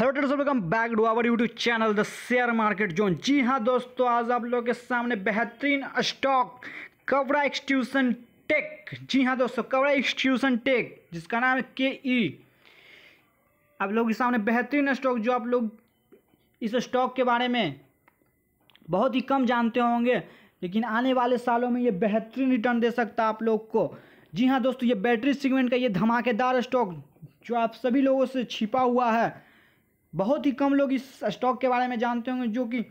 Hello traders welcome back to our YouTube channel the share market zone जी हाँ दोस्तों आज आप लोगों के सामने बेहतरीन स्टॉक कवरा एक्सट्यूशन टेक जी हाँ दोस्तों कवरा एक्सट्यूशन टेक जिसका नाम है के ई e। आप लोगों के सामने बेहतरीन स्टॉक जो आप लोग इस स्टॉक के बारे में बहुत ही कम जानते होंगे लेकिन आने वाले सालों में ये बेहतरीन रिटर्न दे सकता आप लोग को जी हाँ दोस्तों ये बैटरी सीगमेंट का ये धमाकेदार स्टॉक जो आप सभी लोगों से छिपा हुआ है बहुत ही कम लोग इस स्टॉक के बारे में जानते होंगे जो कि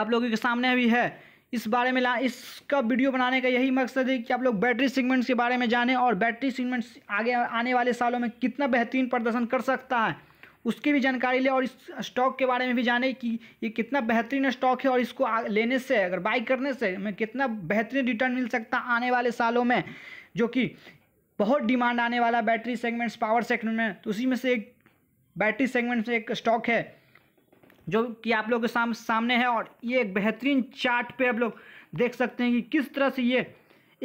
आप लोगों के सामने भी है इस बारे में ला इसका वीडियो बनाने का यही मकसद है कि आप लोग बैटरी सेगमेंट्स के बारे में जानें और बैटरी सीगमेंट्स आगे आने वाले सालों में कितना बेहतरीन प्रदर्शन कर सकता है उसकी भी जानकारी लें और इस स्टॉक के बारे में भी जानें कि ये कितना बेहतरीन स्टॉक है और इसको लेने से अगर बाई करने से हमें कितना बेहतरीन रिटर्न मिल सकता आने वाले सालों में जो कि बहुत डिमांड आने वाला बैटरी सेगमेंट्स पावर सेक्टर में तो उसी में से एक बैटरी सेगमेंट से एक स्टॉक है जो कि आप लोगों के साम, सामने है और ये एक बेहतरीन चार्ट पे आप लोग देख सकते हैं कि किस तरह से ये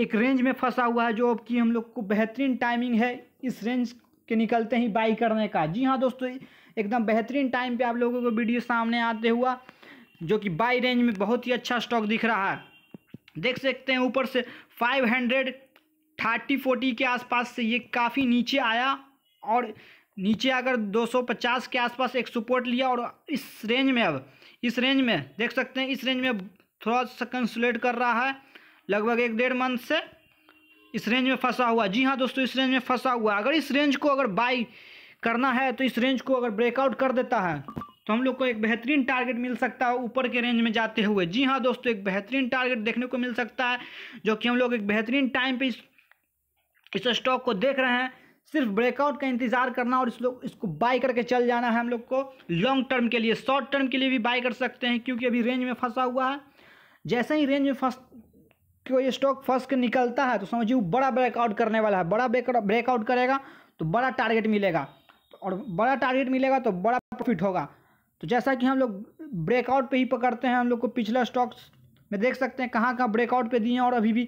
एक रेंज में फंसा हुआ है जो कि हम लोग को बेहतरीन टाइमिंग है इस रेंज के निकलते ही बाई करने का जी हाँ दोस्तों एकदम बेहतरीन टाइम पे आप लोगों को वीडियो सामने आते हुआ जो कि बाई रेंज में बहुत ही अच्छा स्टॉक दिख रहा है देख सकते हैं ऊपर से फाइव हंड्रेड थर्टी फोर्टी के आसपास से ये काफ़ी नीचे आया और नीचे अगर 250 के आसपास एक सपोर्ट लिया और इस रेंज में अब इस रेंज में देख सकते हैं इस रेंज में थोड़ा सा कंसुलेट कर रहा है लगभग एक डेढ़ मंथ से इस रेंज में फंसा हुआ जी हाँ दोस्तों इस रेंज में फंसा हुआ अगर इस रेंज को अगर बाई करना है तो इस रेंज को अगर ब्रेकआउट कर देता है तो हम लोग को एक बेहतरीन टारगेट मिल सकता है ऊपर के रेंज में जाते हुए जी हाँ दोस्तों एक बेहतरीन टारगेट देखने को मिल सकता है जो कि हम लोग एक बेहतरीन टाइम पे इस इस स्टॉक को देख रहे हैं सिर्फ ब्रेकआउट का इंतजार करना और इस लोग इसको बाई करके चल जाना है हम लोग को लॉन्ग टर्म के लिए शॉर्ट टर्म के लिए भी बाई कर सकते हैं क्योंकि अभी रेंज में फंसा हुआ है जैसे ही रेंज में फंस कोई स्टॉक फंस के निकलता है तो समझिए वो बड़ा ब्रेकआउट करने वाला है बड़ा ब्रेकआउट करेगा तो बड़ा टारगेट मिलेगा तो और बड़ा टारगेट मिलेगा तो बड़ा प्रॉफिट होगा तो जैसा कि हम लोग ब्रेकआउट पे ही पकड़ते हैं हम लोग को पिछला स्टॉक्स में देख सकते हैं कहाँ कहाँ ब्रेकआउट पर दिए हैं और अभी भी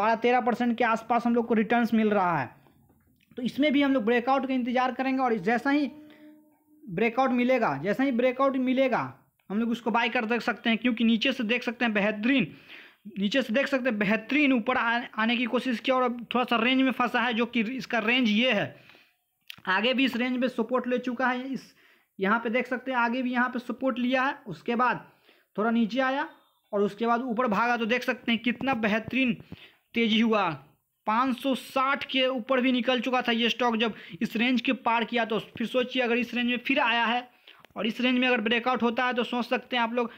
बारह तेरह परसेंट के आसपास हम लोग को रिटर्न्स मिल रहा है तो इसमें भी हम लोग ब्रेकआउट का इंतजार करेंगे और जैसा ही ब्रेकआउट मिलेगा जैसा ही ब्रेकआउट मिलेगा हम लोग उसको बाई कर देख सकते हैं क्योंकि नीचे से देख सकते हैं बेहतरीन नीचे से देख सकते हैं बेहतरीन ऊपर आने की कोशिश किया और थोड़ा सा रेंज में फंसा है जो कि इसका रेंज ये है आगे भी इस रेंज में सपोर्ट ले चुका है इस यहाँ पे देख सकते हैं आगे भी यहाँ पे सपोर्ट लिया है उसके बाद थोड़ा नीचे आया और उसके बाद ऊपर भागा तो देख सकते हैं कितना बेहतरीन तेज़ी हुआ 560 के ऊपर भी निकल चुका था ये स्टॉक जब इस रेंज के पार किया तो फिर सोचिए अगर इस रेंज में फिर आया है और इस रेंज में अगर ब्रेकआउट होता है तो सोच सकते हैं आप लोग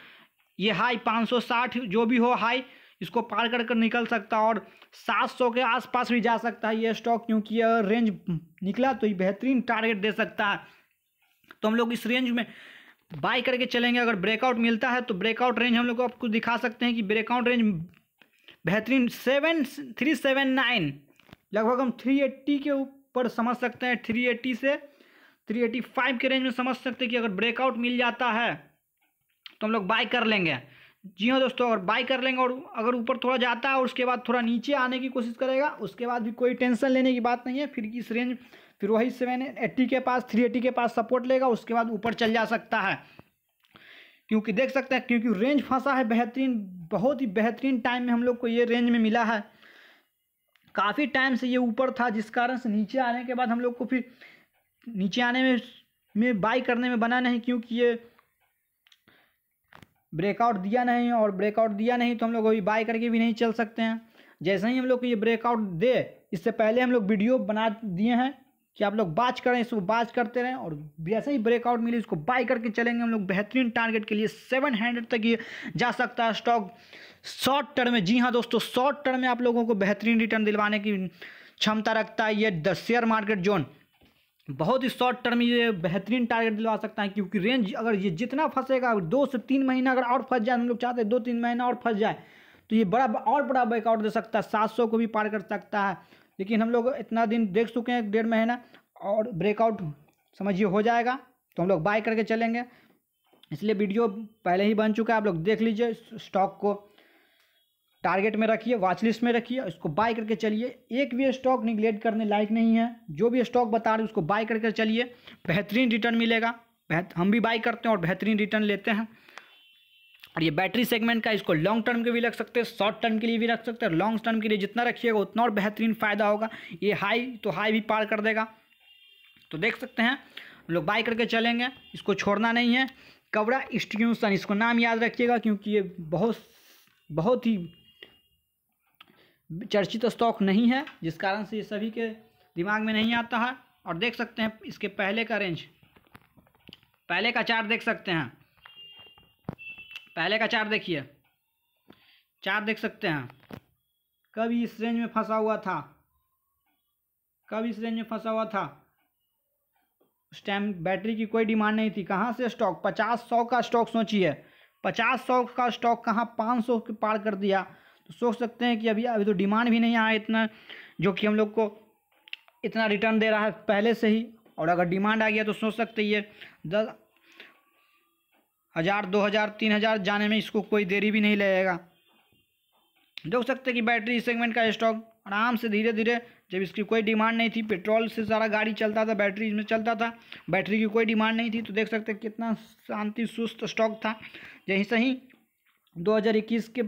ये हाई 560 जो भी हो हाई इसको पार कर कर निकल सकता है और 700 के आसपास भी जा सकता है ये स्टॉक क्योंकि अगर रेंज निकला तो ये बेहतरीन टारगेट दे सकता है तो हम लोग इस रेंज में बाई करके चलेंगे अगर ब्रेकआउट मिलता है तो ब्रेकआउट रेंज हम लोग आपको दिखा सकते हैं कि ब्रेकआउट रेंज बेहतरीन सेवन थ्री सेवन नाइन लगभग हम थ्री एट्टी के ऊपर समझ सकते हैं थ्री एट्टी से थ्री एट्टी फाइव के रेंज में समझ सकते हैं कि अगर ब्रेकआउट मिल जाता है तो हम लोग बाई कर लेंगे जी हाँ दोस्तों अगर बाई कर लेंगे और अगर ऊपर थोड़ा जाता है और उसके बाद थोड़ा नीचे आने की कोशिश करेगा उसके बाद भी कोई टेंशन लेने की बात नहीं है फिर इस रेंज फिर वही सेवन एट्टी के पास थ्री एट्टी के पास सपोर्ट लेगा उसके बाद ऊपर चल जा सकता है क्योंकि देख सकते हैं क्योंकि रेंज फंसा है बेहतरीन बहुत ही बेहतरीन टाइम में हम लोग को ये रेंज में मिला है काफ़ी टाइम से ये ऊपर था जिस कारण से नीचे आने के बाद हम लोग को फिर नीचे आने में में बाई करने में बना नहीं क्योंकि ये ब्रेकआउट दिया नहीं और ब्रेकआउट दिया नहीं तो हम लोग अभी बाई करके भी नहीं चल सकते हैं जैसे ही हम लोग को ये ब्रेकआउट दे इससे पहले हम लोग वीडियो बना दिए हैं कि आप लोग बाज करें इसको बाज करते रहें और जैसे ही ब्रेकआउट मिले इसको बाई करके चलेंगे हम लोग बेहतरीन टारगेट के लिए सेवन हंड्रेड तक ये जा सकता है स्टॉक शॉर्ट टर्म में जी हाँ दोस्तों शॉर्ट टर्म में आप लोगों को बेहतरीन रिटर्न दिलवाने की क्षमता रखता है ये द शेयर मार्केट जोन बहुत ही शॉर्ट टर्म ये बेहतरीन टारगेट दिलवा सकता है क्योंकि रेंज अगर ये जितना फंसेगा दो से तीन महीना अगर और फंस जाए हम लोग चाहते हैं दो तीन महीना और फंस जाए तो ये बड़ा और बड़ा ब्रेकआउट दे सकता है सात सौ को भी पार कर सकता है लेकिन हम लोग इतना दिन देख चुके हैं डेढ़ महीना और ब्रेकआउट समझिए हो जाएगा तो हम लोग बाय करके चलेंगे इसलिए वीडियो पहले ही बन चुका है आप लोग देख लीजिए स्टॉक को टारगेट में रखिए वॉच लिस्ट में रखिए इसको बाय करके चलिए एक भी स्टॉक निगलेक्ट करने लायक नहीं है जो भी स्टॉक बता रहे उसको बाय करके चलिए बेहतरीन रिटर्न मिलेगा हम भी बाय करते हैं और बेहतरीन रिटर्न लेते हैं और ये बैटरी सेगमेंट का इसको लॉन्ग टर्म के भी रख सकते हैं शॉर्ट टर्म के लिए भी रख सकते हैं लॉन्ग टर्म के लिए जितना रखिएगा उतना और बेहतरीन फ़ायदा होगा ये हाई तो हाई भी पार कर देगा तो देख सकते हैं हम लोग बाई करके चलेंगे इसको छोड़ना नहीं है कवरा इंस्टीट्यूशन इसको नाम याद रखिएगा क्योंकि ये बहुत बहुत ही चर्चित स्टॉक नहीं है जिस कारण से ये सभी के दिमाग में नहीं आता है और देख सकते हैं इसके पहले का रेंज पहले का चार देख सकते हैं पहले का चार देखिए चार देख सकते हैं कभी इस रेंज में फंसा हुआ था कब इस रेंज में फंसा हुआ था उस टाइम बैटरी की कोई डिमांड नहीं थी कहाँ से स्टॉक पचास सौ का स्टॉक सोचिए पचास सौ का स्टॉक कहाँ पाँच सौ के पार कर दिया तो सोच सकते हैं कि अभी अभी तो डिमांड भी नहीं आया इतना जो कि हम लोग को इतना रिटर्न दे रहा है पहले से ही और अगर डिमांड आ गया तो सोच सकते ये दस हज़ार दो हज़ार तीन हज़ार जाने में इसको कोई देरी भी नहीं लगेगा देख सकते कि बैटरी सेगमेंट का स्टॉक आराम से धीरे धीरे जब इसकी कोई डिमांड नहीं थी पेट्रोल से सारा गाड़ी चलता था बैटरी इसमें चलता था बैटरी की कोई डिमांड नहीं थी तो देख सकते कितना शांति सुस्त स्टॉक था यहीं से ही 2021 के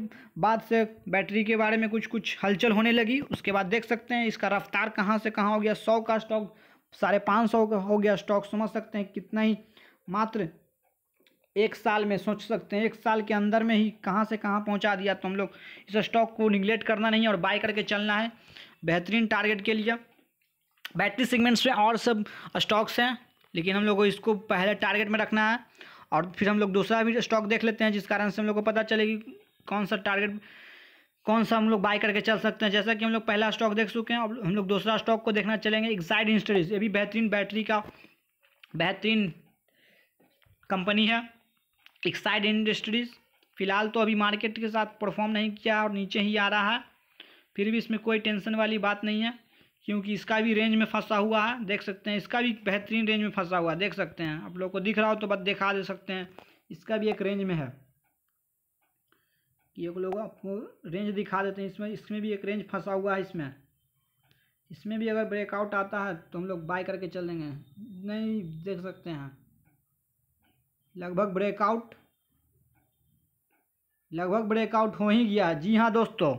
बाद से बैटरी के बारे में कुछ कुछ हलचल होने लगी उसके बाद देख सकते हैं इसका रफ्तार कहाँ से कहाँ हो गया सौ का स्टॉक साढ़े पाँच सौ का हो गया स्टॉक समझ सकते हैं कितना ही मात्र एक साल में सोच सकते हैं एक साल के अंदर में ही कहाँ से कहाँ पहुँचा दिया तो हम लोग इस स्टॉक को निगलेक्ट करना नहीं है और बाय करके चलना है बेहतरीन टारगेट के लिए बैटरी सेगमेंट्स में और सब स्टॉक्स हैं लेकिन हम लोग को इसको पहले टारगेट में रखना है और फिर हम लोग दूसरा भी स्टॉक देख लेते हैं जिस कारण से हम लोग को पता चले कि कौन सा टारगेट कौन सा हम लोग बाय करके चल सकते हैं जैसा कि हम लोग पहला स्टॉक देख चुके हैं अब हम लोग दूसरा स्टॉक को देखना चलेंगे एक्साइड इंस्टरीज ये भी बेहतरीन बैटरी का बेहतरीन कंपनी है एक्साइड इंडस्ट्रीज़ फिलहाल तो अभी मार्केट के साथ परफॉर्म नहीं किया और नीचे ही आ रहा है फिर भी इसमें कोई टेंशन वाली बात नहीं है क्योंकि इसका भी रेंज में फंसा हुआ है देख सकते हैं इसका भी बेहतरीन रेंज में फंसा हुआ है देख सकते हैं आप लोग को दिख रहा हो तो बस दिखा दे सकते हैं इसका भी एक रेंज में है ये लोग आपको रेंज दिखा देते हैं इसमें इसमें भी एक रेंज फंसा हुआ है इसमें इसमें भी अगर ब्रेकआउट आता है तो हम लोग बाय करके चलेंगे नहीं देख सकते हैं लगभग ब्रेकआउट लगभग ब्रेकआउट हो ही गया जी हाँ दोस्तों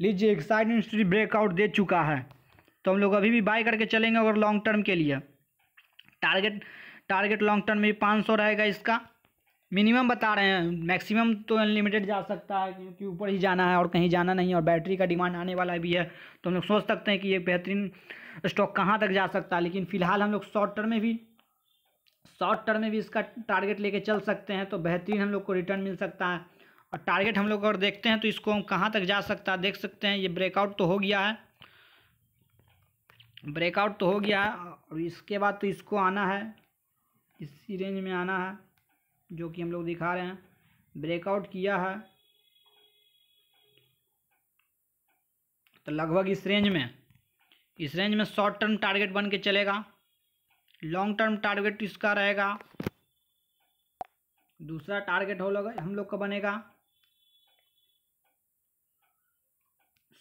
लीजिए एक साइड इंडस्ट्री ब्रेकआउट दे चुका है तो हम लोग अभी भी बाय करके चलेंगे अगर लॉन्ग टर्म के लिए टारगेट टारगेट लॉन्ग टर्म में पाँच सौ रहेगा इसका मिनिमम बता रहे हैं मैक्सिमम तो अनलिमिटेड जा सकता है क्योंकि ऊपर ही जाना है और कहीं जाना नहीं और बैटरी का डिमांड आने वाला भी है तो हम लोग सोच सकते हैं कि ये बेहतरीन स्टॉक कहाँ तक जा सकता है लेकिन फिलहाल हम लोग शॉर्ट टर्म में भी शॉर्ट टर्म में भी इसका टारगेट लेके चल सकते हैं तो बेहतरीन हम लोग को रिटर्न मिल सकता है और टारगेट हम लोग अगर देखते हैं तो इसको हम कहाँ तक जा सकता है देख सकते हैं ये ब्रेकआउट तो हो गया है ब्रेकआउट तो हो गया है और इसके बाद तो इसको आना है इसी रेंज में आना है जो कि हम लोग दिखा रहे हैं ब्रेकआउट किया है तो लगभग इस रेंज में इस रेंज में शॉर्ट टर्म टारगेट बन के चलेगा लॉन्ग टर्म टारगेट इसका रहेगा दूसरा टारगेट हो लोग हम लोग का बनेगा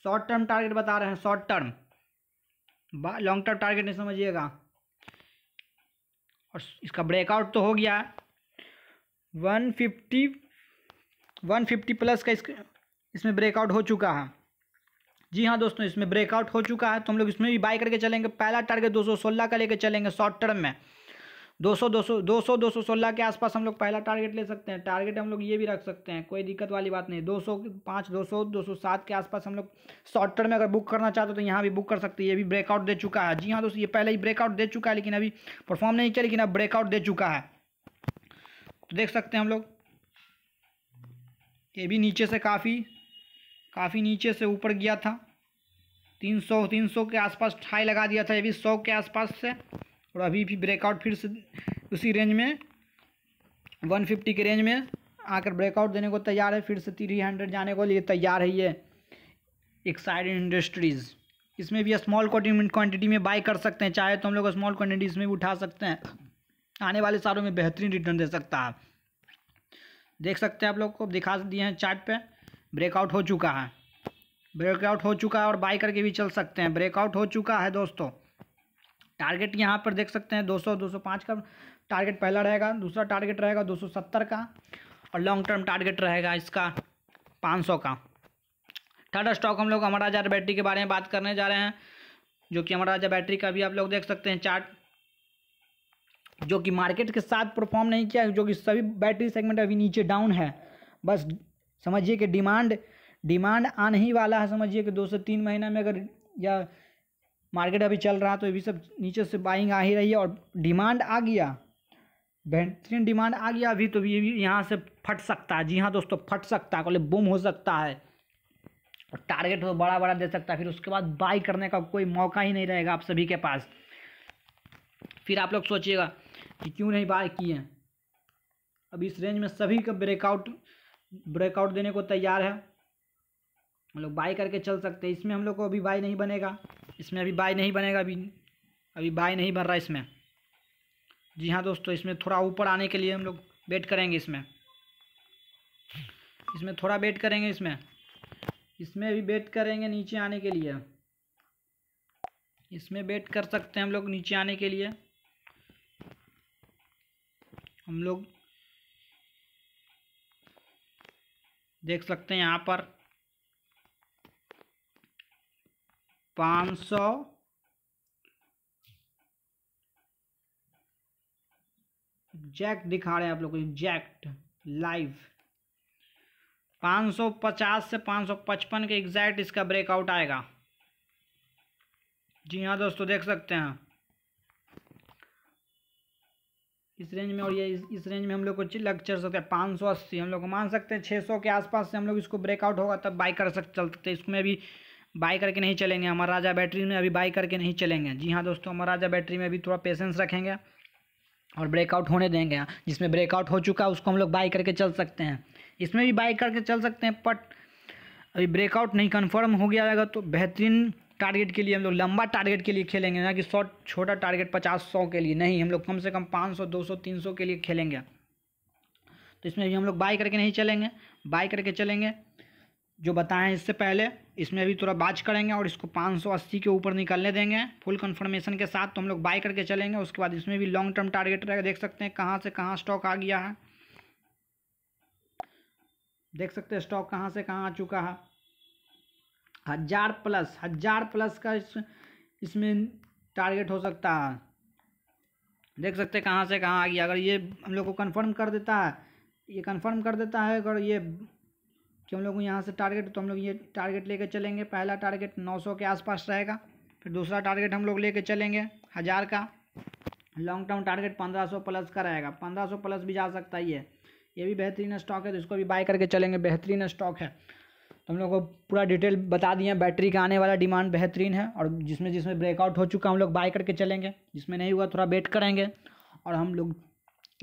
शॉर्ट टर्म टारगेट बता रहे हैं short term long term target नहीं समझिएगा और इसका ब्रेकआउट तो हो गया one fifty one fifty plus का इस इसमें ब्रेकआउट हो चुका है जी हाँ दोस्तों इसमें ब्रेकआउट हो चुका है तो हम लोग इसमें भी बाई करके चलेंगे पहला टारगेट दो सोलह का लेकर चलेंगे शॉर्ट टर्म में 200 200 सौ 216 के आसपास हम लोग पहला टारगेट ले सकते हैं टारगेट हम लोग ये भी रख सकते हैं कोई दिक्कत वाली बात नहीं सौ दो 200 207 के आसपास हम लोग शॉर्ट टर्म में अगर बुक करना चाहते हो तो यहाँ भी बुक कर सकते हैं ये भी ब्रेकआउट दे चुका है जी हाँ दोस्तों ये पहले ही ब्रेकआउट दे चुका है लेकिन अभी परफॉर्म नहीं किया लेकिन अब ब्रेकआउट दे चुका है तो देख सकते हैं हम लोग ये भी नीचे से काफ़ी काफ़ी नीचे से ऊपर गया था 300 300 के आसपास ठाई लगा दिया था ये भी सौ के आसपास से और अभी भी ब्रेकआउट फिर से उसी रेंज में 150 के रेंज में आकर ब्रेकआउट देने को तैयार है फिर से 300 जाने को लिए तैयार है ये एक्साइड इंडस्ट्रीज़ इसमें भी स्मॉल क्वान्टिटी में बाई कर सकते हैं चाहे तो हम लोग स्मॉल क्वान्टिटी इसमें भी उठा सकते हैं आने वाले सालों में बेहतरीन रिटर्न दे सकता है देख सकते हैं आप लोग को दिखा दिए हैं चार्ट पे ब्रेकआउट हो चुका है ब्रेकआउट हो चुका है और बाई करके भी चल सकते हैं ब्रेकआउट हो चुका है दोस्तों टारगेट यहाँ पर देख सकते हैं 200 205 का टारगेट पहला रहेगा दूसरा टारगेट रहेगा 270 का और लॉन्ग टर्म टारगेट रहेगा इसका 500 का थर्ड स्टॉक हम लोग अमर राजा बैटरी के बारे में बात करने जा रहे हैं जो कि अमर राजा बैटरी का भी आप लोग देख सकते हैं चार्ट जो कि मार्केट के साथ परफॉर्म नहीं किया जो कि सभी बैटरी सेगमेंट अभी नीचे डाउन है बस समझिए कि डिमांड डिमांड आने ही वाला है समझिए कि दो से तीन महीना में अगर या मार्केट अभी चल रहा है तो अभी सब नीचे से बाइंग आ ही रही है और डिमांड आ गया बेहतरीन डिमांड आ गया अभी तो ये भी यहाँ से फट सकता है जी हाँ दोस्तों फट सकता है बोले बुम हो सकता है और टारगेट वो तो बड़ा बड़ा दे सकता है फिर उसके बाद बाई करने का कोई मौका ही नहीं रहेगा आप सभी के पास फिर आप लोग सोचिएगा कि क्यों नहीं बाय किए अब इस रेंज में सभी का ब्रेकआउट ब्रेकआउट देने को तैयार है हम लोग बाई करके चल सकते हैं इसमें हम लोग को अभी बाई नहीं बनेगा इसमें अभी बाई नहीं बनेगा अभी अभी बाई नहीं बन रहा इसमें जी हाँ दोस्तों इसमें थोड़ा ऊपर आने के लिए हम लोग वेट करेंगे इसमें इसमें थोड़ा वेट करेंगे इसमें इसमें भी वेट करेंगे नीचे आने के लिए इसमें वेट कर सकते हैं हम लोग नीचे आने के लिए हम लोग देख सकते हैं यहाँ पर पाँच सौ जैक दिखा रहे हैं आप लोग जैक्ट लाइव सौ पचास से सौ पचपन के एग्जैक्ट इसका ब्रेकआउट आएगा जी हाँ दोस्तों देख सकते हैं इस रेंज में और ये इस रेंज में हम लोग को लग चल सकते हैं पाँच सौ अस्सी हम लोग को मान सकते हैं छः सौ के आसपास से हम लोग इसको ब्रेकआउट होगा तब बाई कर सकते चल सकते इसमें अभी बाई करके नहीं चलेंगे हमारा राजा बैटरी में अभी बाई करके नहीं चलेंगे जी हाँ दोस्तों हमारा राजा बैटरी में अभी थोड़ा पेशेंस रखेंगे और ब्रेकआउट होने देंगे हाँ, जिसमें ब्रेकआउट हो चुका है उसको हम लोग बाई करके चल सकते हैं इसमें भी बाई करके चल सकते हैं बट अभी ब्रेकआउट नहीं कन्फर्म हो गया रहेगा तो बेहतरीन टारगेट के लिए हम लोग लंबा टारगेट के लिए खेलेंगे ना कि शॉर्ट छोटा टारगेट पचास सौ के लिए नहीं हम लोग कम से कम पाँच सौ दो सौ तीन सौ के लिए खेलेंगे तो इसमें भी हम लोग बाई करके नहीं चलेंगे बाई करके चलेंगे जो बताएं इससे पहले इसमें भी थोड़ा बाज करेंगे और इसको पाँच सौ अस्सी के ऊपर निकलने देंगे फुल कन्फर्मेशन के साथ तो हम लोग बाई करके चलेंगे उसके बाद इसमें भी लॉन्ग टर्म टारगेट रहेगा देख सकते हैं कहाँ से कहाँ स्टॉक आ गया है देख सकते हैं स्टॉक कहाँ से कहाँ आ चुका है हज़ार प्लस हज़ार प्लस का इस इसमें टारगेट हो सकता है देख सकते कहाँ से कहाँ आ गया अगर ये हम लोग को कंफर्म कर देता है ये कंफर्म कर देता है अगर ये कि हम लोग को यहाँ से टारगेट तो हम लोग ये टारगेट लेके चलेंगे पहला टारगेट 900 के आसपास रहेगा फिर दूसरा टारगेट हम लोग लेके चलेंगे हज़ार का लॉन्ग टर्म टारगेट 1500 प्लस का रहेगा 1500 प्लस भी जा सकता ही है ये भी बेहतरीन स्टॉक है तो इसको भी बाय करके चलेंगे बेहतरीन स्टॉक है तो हम लोग को पूरा डिटेल बता दिए बैटरी का आने वाला डिमांड बेहतरीन है और जिसमें जिसमें ब्रेकआउट हो चुका हम लोग बाय करके चलेंगे जिसमें नहीं हुआ थोड़ा वेट करेंगे और हम लोग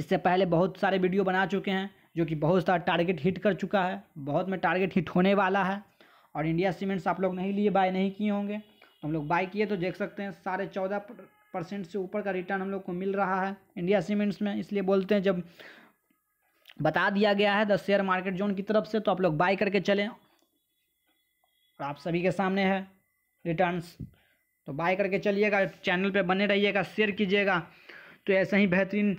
इससे पहले बहुत सारे वीडियो बना चुके हैं जो कि बहुत सारा टारगेट हिट कर चुका है बहुत में टारगेट हिट होने वाला है और इंडिया सीमेंट्स आप लोग नहीं लिए बाय नहीं किए होंगे तो हम लोग बाय किए तो देख सकते हैं साढ़े चौदह परसेंट से ऊपर का रिटर्न हम लोग को मिल रहा है इंडिया सीमेंट्स में इसलिए बोलते हैं जब बता दिया गया है द शेयर मार्केट जोन की तरफ से तो आप लोग बाय करके चलें और आप सभी के सामने है रिटर्न्स तो बाय करके चलिएगा चैनल पे बने रहिएगा शेयर कीजिएगा तो ऐसे ही बेहतरीन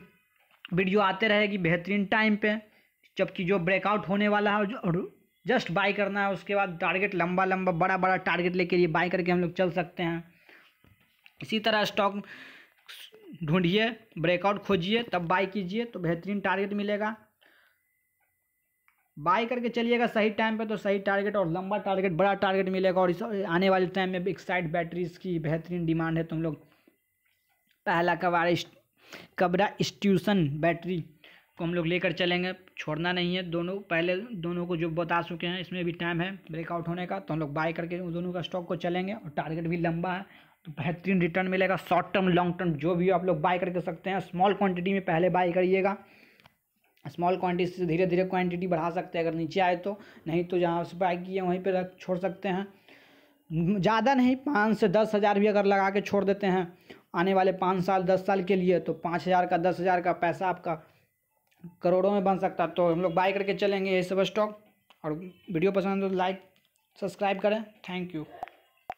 वीडियो आते रहेगी बेहतरीन टाइम पे जबकि जो ब्रेकआउट होने वाला है और जस्ट बाय करना है उसके बाद टारगेट लंबा लंबा बड़ा बड़ा टारगेट लेके लिए बाय करके हम लोग चल सकते हैं इसी तरह स्टॉक ढूंढिए ब्रेकआउट खोजिए तब बाय कीजिए तो बेहतरीन टारगेट मिलेगा बाय करके चलिएगा सही टाइम पे तो सही टारगेट और लंबा टारगेट बड़ा टारगेट मिलेगा और इस आने वाले टाइम में साइड बैटरीज की बेहतरीन डिमांड है तुम लोग पहला कबार कबरा इस्ट्यूशन बैटरी को हम लोग लेकर चलेंगे छोड़ना नहीं है दोनों पहले दोनों को जो बता चुके हैं इसमें भी टाइम है ब्रेकआउट होने का तो हम लोग बाय करके उन दोनों का स्टॉक को चलेंगे और टारगेट भी लंबा है तो बेहतरीन रिटर्न मिलेगा शॉर्ट टर्म लॉन्ग टर्म जो भी आप लोग बाय करके सकते हैं स्मॉल क्वांटिटी में पहले बाय करिएगा स्मॉल क्वांटिटी से धीरे धीरे क्वांटिटी बढ़ा सकते हैं अगर नीचे आए तो नहीं तो जहाँ से बाई किए वहीं पर रख छोड़ सकते हैं ज़्यादा नहीं पाँच से दस हज़ार भी अगर लगा के छोड़ देते हैं आने वाले पाँच साल दस साल के लिए तो पाँच हज़ार का दस हज़ार का पैसा आपका करोड़ों में बन सकता है तो हम लोग बाई करके चलेंगे ये सब स्टॉक और वीडियो पसंद हो तो लाइक सब्सक्राइब करें थैंक यू